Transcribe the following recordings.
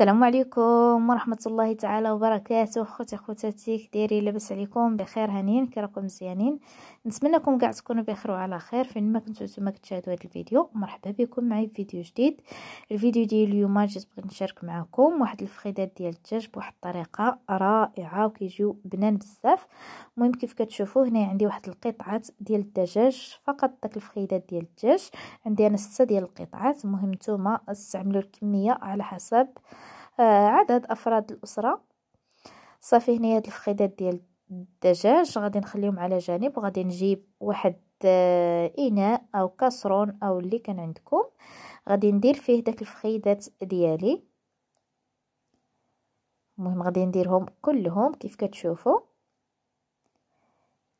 السلام عليكم ورحمة الله تعالى وبركاته خوتي خوتاتي كديري لاباس عليكم بخير هانيين راكم مزيانين نتمنىكم كاع تكونوا بخير وعلى خير فين ما كنتو نتوما كتشاهدوا هذا الفيديو مرحبا بكم معايا في فيديو جديد الفيديو ديال اليوم جيت بغيت نشارك معكم واحد الفخيدات ديال الدجاج بواحد الطريقه رائعه وكيجيو بنان بزاف المهم كيف كتشوفوا هنا عندي واحد القطعات ديال الدجاج فقط داك الفخيدات ديال الدجاج عندي انا سته ديال القطعات المهم نتوما استعملوا الكميه على حسب آه، عدد افراد الاسره صافي هنا هاد الفخيدات ديال الدجاج غادي نخليهم على جانب وغادي نجيب واحد آه، اناء او كاسرون او اللي كان عندكم غادي ندير فيه داك الفخيدات ديالي المهم غادي نديرهم كلهم كيف كتشوفوا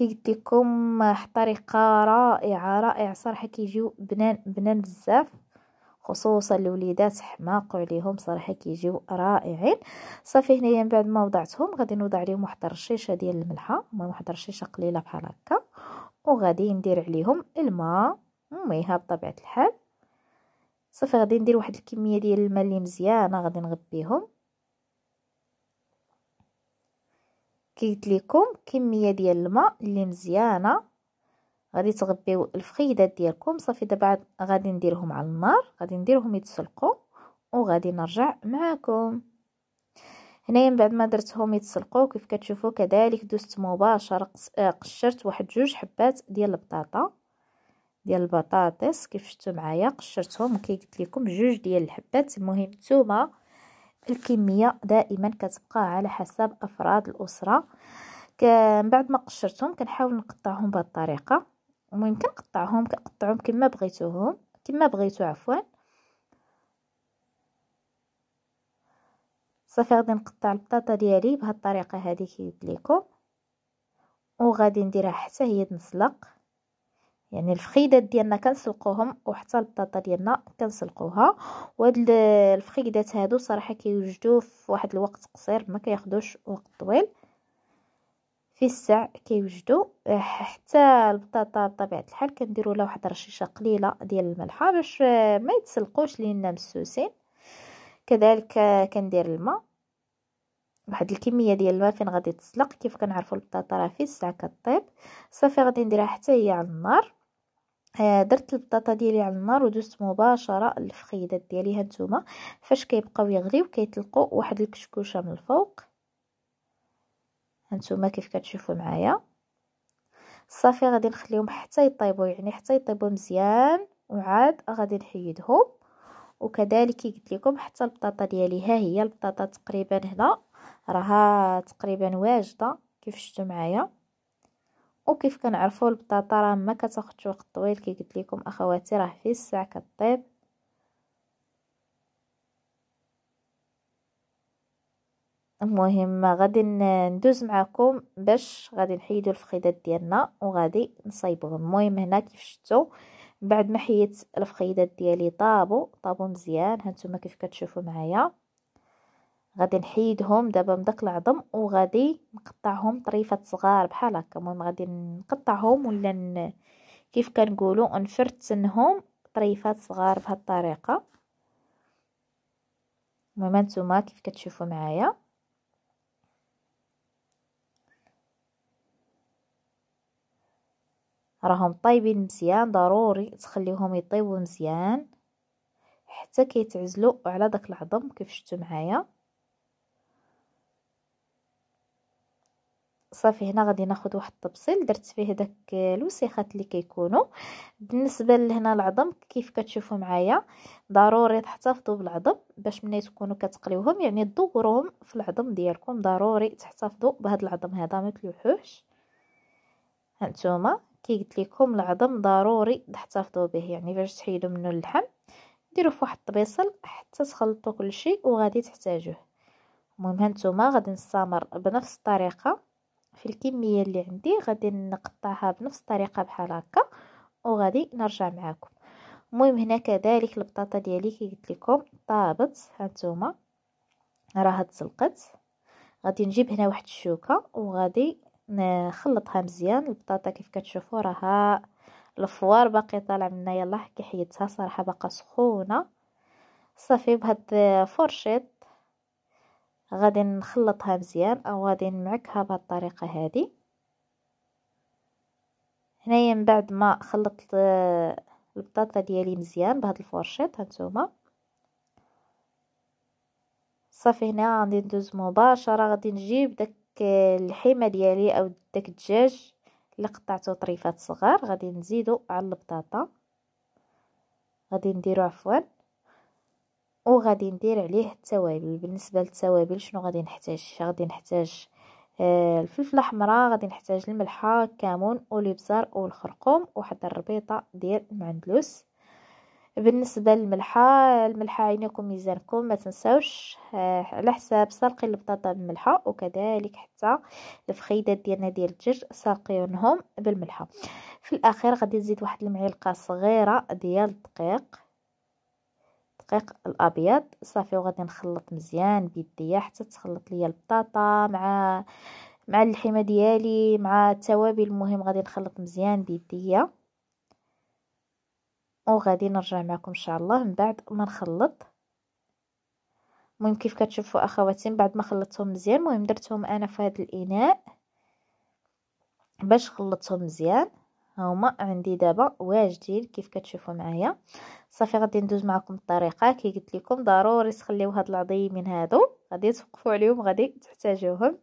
قلت لكم واحد الطريقه رائعه رائعه صراحه كيجيو بنان بنان بزاف خصوصا الوليدات حماق عليهم صراحه كيجيو رائعين صافي هنايا من بعد ما وضعتهم غادي نوضع عليهم واحد الرشيشه ديال الملحه المهم واحد الرشيشه قليله بحال هكا وغادي ندير عليهم الماء ميها بطبيعه الحال صافي غادي ندير واحد الكميه ديال الماء اللي مزيانه غادي نغبيهم كي قلت لكم كميه ديال الماء اللي مزيانه غادي تغبيو الفخيدات ديالكم صافي دابا غادي نديرهم على النار غادي نديرهم يتسلقوا وغادي نرجع معكم هنايا من بعد ما درتهم يتسلقوا كيف كتشوفوا كذلك دوزت مباشره آه، قشرت واحد جوج حبات ديال البطاطا ديال البطاطس كيف شفتوا معايا قشرتهم كي قلت لكم جوج ديال الحبات المهم نتوما الكميه دائما كتبقى على حسب افراد الاسره من بعد ما قشرتهم كنحاول نقطعهم بهذه الطريقه المهم كنقطعهم كنقطعهم كما بغيتوهم كما بغيتو عفوا صافي غادي نقطع البطاطا ديالي بهاد الطريقه هذه كيبان لكم وغادي نديرها حتى هي تنسلق يعني الفخيدات ديالنا كنسلقوهم وحتى البطاطا ديالنا كنسلقوها وهاد الفخيدات هادو صراحه كيوجدوا في واحد الوقت قصير ما كياخذوش وقت طويل في الساع كيوجدوا آه، حتى البطاطا بطبيعه الحال كنديروا لها واحد رشيشه قليله ديال الملحه باش آه، ما يتسلقوش لينا مسوسين كذلك آه، كندير الماء واحد الكميه ديال الماء فين غادي تسلق كيف كنعرفوا البطاطا راه في الساع كطيب صافي غادي نديرها حتى هي على النار درت البطاطا ديالي على النار ودوزت مباشره الفخيدات ديالي هانتوما فاش كيبقاو يغليو كيطلقوا واحد الكشكوشه من الفوق هانتوما كيف كتشوفوا معايا صافي غادي نخليهم حتى يطيبوا يعني حتى يطيبوا مزيان وعاد غادي نحيدهم وكذلك كي قلت لكم حتى البطاطا ديالي ها هي البطاطا تقريبا هنا راها تقريبا واجده كيف شفتوا معايا وكيف كنعرفوا البطاطا راه ما كتاخذش وقت طويل كي قلت لكم اخواتي راه في الساعه كطيب المهم غادي ندوز معكم باش غادي نحيدو الفخيدات ديالنا وغادي نصايبوهم المهم هنا كيف شفتو بعد ما حيدت الفخيدات ديالي طابو طابو مزيان هانتوما كيف كتشوفوا معايا غادي نحيدهم دابا من داك العظم وغادي نقطعهم طريفات صغار بحال هكا المهم غادي نقطعهم ولا كيف كنقولوا نفرتنهم طريفات صغار بهاد الطريقه المهم نتوما كيف كتشوفوا معايا راهم طايبين مزيان ضروري تخليهم يطيبوا مزيان حتى كيتعزلوا على داك العظم كيف شفتوا معايا صافي هنا غادي ناخذ واحد الطبسيل درت فيه داك الوسيخات اللي كيكونوا بالنسبه لهنا العظم كيف كتشوفوا معايا ضروري تحتفظوا بالعظم باش ملي تكونوا كتقليوهم يعني دوروهم في العظم ديالكم ضروري تحتفظوا بهذا العظم هذا ما تلوحوش هانتوما كي قلت لكم العظم ضروري تحتفظوا به يعني باش تحيدوا منه اللحم في فواحد الطبيصل حتى تخلطوا كل شيء وغادي تحتاجوه المهم هانتوما غادي نستمر بنفس الطريقه في الكميه اللي عندي غادي نقطعها بنفس الطريقه بحال هكا وغادي نرجع معاكم المهم هنا كذلك البطاطا ديالي كي قلت لكم طابت هانتوما راها تسلقت غادي نجيب هنا واحد الشوكه وغادي نخلطها مزيان البطاطا كيف كتشوفوا راها الفوار باقي طالع منها يلا كي حيدتها صراحه باقا سخونه صافي بهاد فرشيط غادي نخلطها مزيان او غادي نمعكها بهاد الطريقه هذه هنايا من بعد ما خلطت البطاطا ديالي مزيان بهاد الفرشيط هانتوما صافي هنا غادي ندوز مباشره غادي نجيب داك الحيمه ديالي او داك الدجاج اللي قطعته طريفات صغار غادي نزيدو على البطاطا غادي نديرو عفوا وغادي ندير عليه التوابل بالنسبه للتوابل شنو غادي نحتاج غادي نحتاج آه، الفلفل الفلفله غادي نحتاج الملحه كامون والابزار والخرقوم وواحد الربيطه ديال المعندلوس بالنسبه للملحه الملحه عينيكم ميزانكم ما تنسوش آه، على حساب سرقي البطاطا بالملحه وكذلك حتى الفخيدات ديالنا ديال الدجاج سرقيونهم بالملحه في الاخير غادي نزيد واحد المعلقه صغيره ديال الدقيق الدقيق الابيض صافي وغادي نخلط مزيان بيديا حتى تخلط ليا البطاطا مع مع اللحمه ديالي مع التوابل المهم غادي نخلط مزيان بيديا وغادي نرجع معكم ان شاء الله من بعد ما نخلط المهم كيف كتشوفوا اخواتي من بعد ما خلطتهم مزيان المهم درتهم انا في هذا الاناء باش خلطتهم مزيان هما عندي دابا واجدين كيف كتشوفوا معايا صافي غادي ندوز معكم الطريقه كي قلت لكم ضروري تخليو هاد العظيمين من هادو غادي توقفوا عليهم غادي تحتاجوهم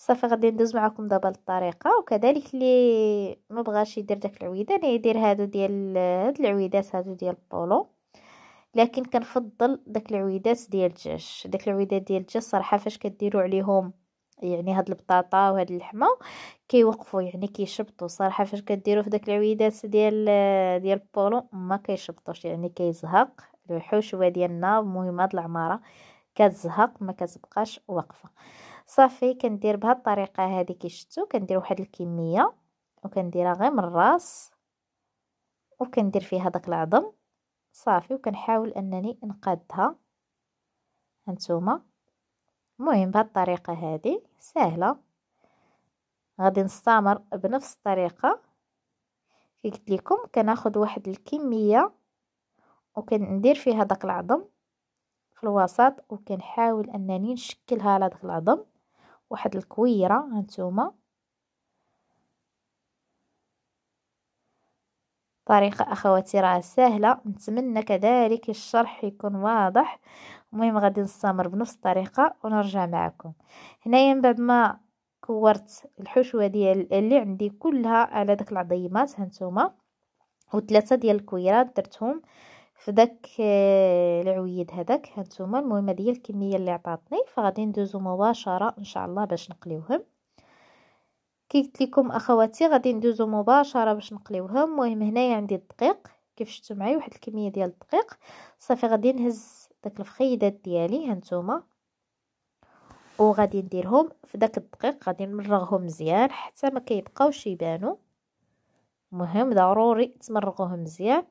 صافي غادي ندوز معكم دابا للطريقه وكذلك اللي ما بغاش يدير داك العويده انا يدير هادو ديال هاد العويدات هادو ديال البولو لكن كنفضل داك العويدات ديال الدجاج داك العويدات ديال الدجاج صراحه فاش كديروا عليهم يعني هاد البطاطا وهاد اللحمه كيوقفوا يعني كيشبطوا صراحه فاش كديروا في داك العويدات ديال ديال البولو ما كيشبطوش يعني كيزهق الحشوه ديالنا المهم هاد العماره كتزهق ما كتبقاش واقفه صافي كندير بهاد الطريقه هذه كي شفتوا كندير واحد الكميه وكنديرها غير من الراس وكندير فيها داك العظم صافي وكنحاول انني نقادها هانتوما المهم بهاد الطريقه هذه سهله غادي نستمر بنفس الطريقه كي قلت لكم كناخذ واحد الكميه وكندير فيها داك العظم في الوسط وكنحاول انني نشكلها على داك العظم واحد الكويره هانتوما طريقة أخواتي راه سهلة نتمنى كذلك الشرح يكون واضح المهم غادي نستمر بنفس الطريقة ونرجع معكم هنايا من بعد ما كورت الحشوة ديال اللي عندي كلها على داك العظيمات هانتوما وثلاثة ديال الكويرات درتهم آه فداك آه، العويد هذاك هانتوما المهم هذه الكميه اللي عطاتني فغادي ندوزو مباشره ان شاء الله باش نقليوهم كي قلت لكم اخواتي غادي ندوزو مباشره باش نقليوهم المهم هنايا عندي الدقيق كيف شفتوا معايا واحد الكميه ديال الدقيق صافي غادي نهز داك الفخيدات ديالي هانتوما وغادي نديرهم في داك الدقيق غادي نمرغهم مزيان حتى ما كيبقاوش يبانو مهم ضروري تمرغوهم مزيان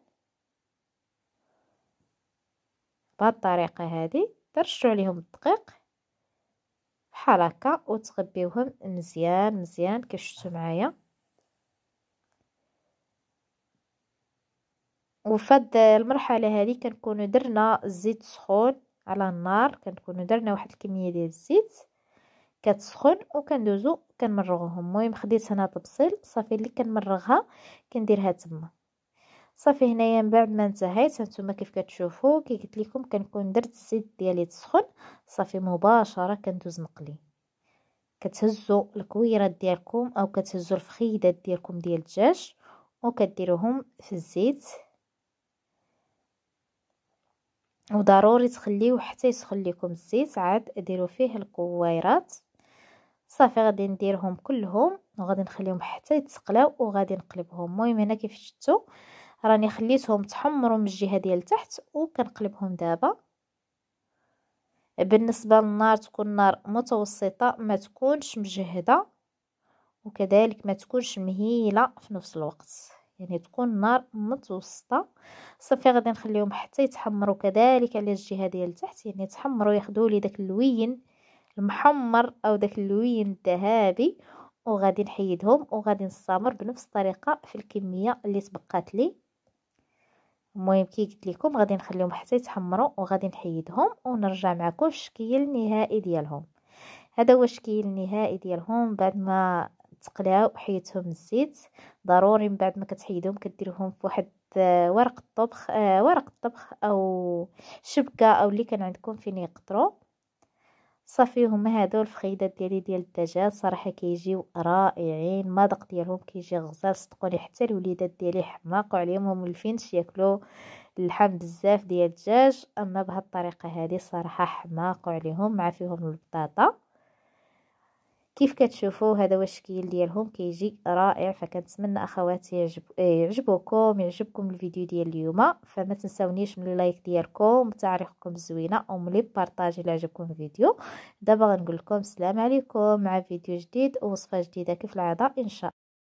بهاد الطريقه هذه ترشوا عليهم الدقيق بحال هكا وتغبيوهم مزيان مزيان كيف شفتوا معايا وفد المرحله هذه كنكونوا درنا الزيت سخون على النار كنكونوا درنا واحد الكميه ديال الزيت كتسخن وكندوزو كنمرغوهم المهم خديت هنا طبسيل صافي اللي كنمرغها كنديرها تما صافي هنايا من بعد ما انتهيت هانتوما كيف كتشوفوا كي قلت لكم كنكون درت الزيت ديالي تسخن صافي مباشره كندوز نقلي كتهزوا الكويرات ديالكم او كتهزوا الفخيدات ديالكم ديال الدجاج وكديروهم في الزيت وضروري تخليوه حتى يسخن لكم الزيت عاد ديروا فيه الكويرات صافي غادي نديرهم كلهم وغادي نخليهم حتى يتسقلاو وغادي نقلبهم المهم هنا كيف شفتوا راني خليتهم تحمروا من الجهه ديال التحت وكنقلبهم دابا بالنسبه للنار تكون نار متوسطه ما تكونش مجهده وكذلك ما تكونش مهيله في نفس الوقت يعني تكون نار متوسطه صافي غادي نخليهم حتى يتحمروا كذلك على الجهه ديال التحت يعني يتحمروا ياخذوا لي داك اللوين المحمر او داك اللوين الذهبي وغادي نحيدهم وغادي نستمر بنفس الطريقه في الكميه اللي تبقات لي المهم كي قلت لكم غادي نخليهم حتى يتحمروا وغادي نحيدهم ونرجع معكم الشكل النهائي ديالهم هذا هو الشكل النهائي ديالهم بعد ما تقلاو حيدتهم الزيت ضروري من بعد ما كتحيدهم كديرهم في واحد آه، ورق الطبخ آه ورق الطبخ او شبكه او اللي كان عندكم فين يقطروا صافي هما هادو الفخيدات ديالي ديال الدجاج صراحه كيجيو رائعين المذاق ديالهم كيجي غزال صدقوني حتى الوليدات ديالي حماقوا عليهم وملفينش ياكلوا اللحم بزاف ديال الدجاج اما بهاد الطريقه هذه صراحه حماقوا عليهم مع فيهم البطاطا كيف كتشوفوا هذا هو الشكل ديالهم كيجي رائع فكنتمنى اخواتي يعجب يعجبوكم يعجبكم الفيديو ديال اليوم فما تنساونيش من اللايك ديالكم وتعريفكم الزوينه ومن لي بارطاجي الا عجبكم الفيديو دابا غنقول لكم السلام عليكم مع فيديو جديد ووصفه جديده كيف العاده ان شاء الله